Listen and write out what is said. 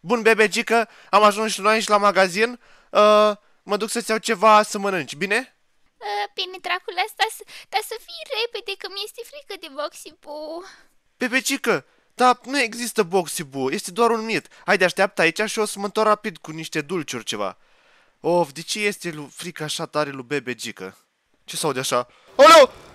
Bun, bebegică, am ajuns și noi și la magazin. Uh, mă duc să-ți iau ceva să mănânci, bine? Uh, bine, dracule, asta dar să fii repede, că mi-este frică de Boxibu. Bebecică, dar nu există Boxibu, este doar un mit. Haide, așteaptă aici și o să mă întorc rapid cu niște dulciuri ceva. Of, de ce este frica așa tare lui bebegică? Ce s-aude așa? no!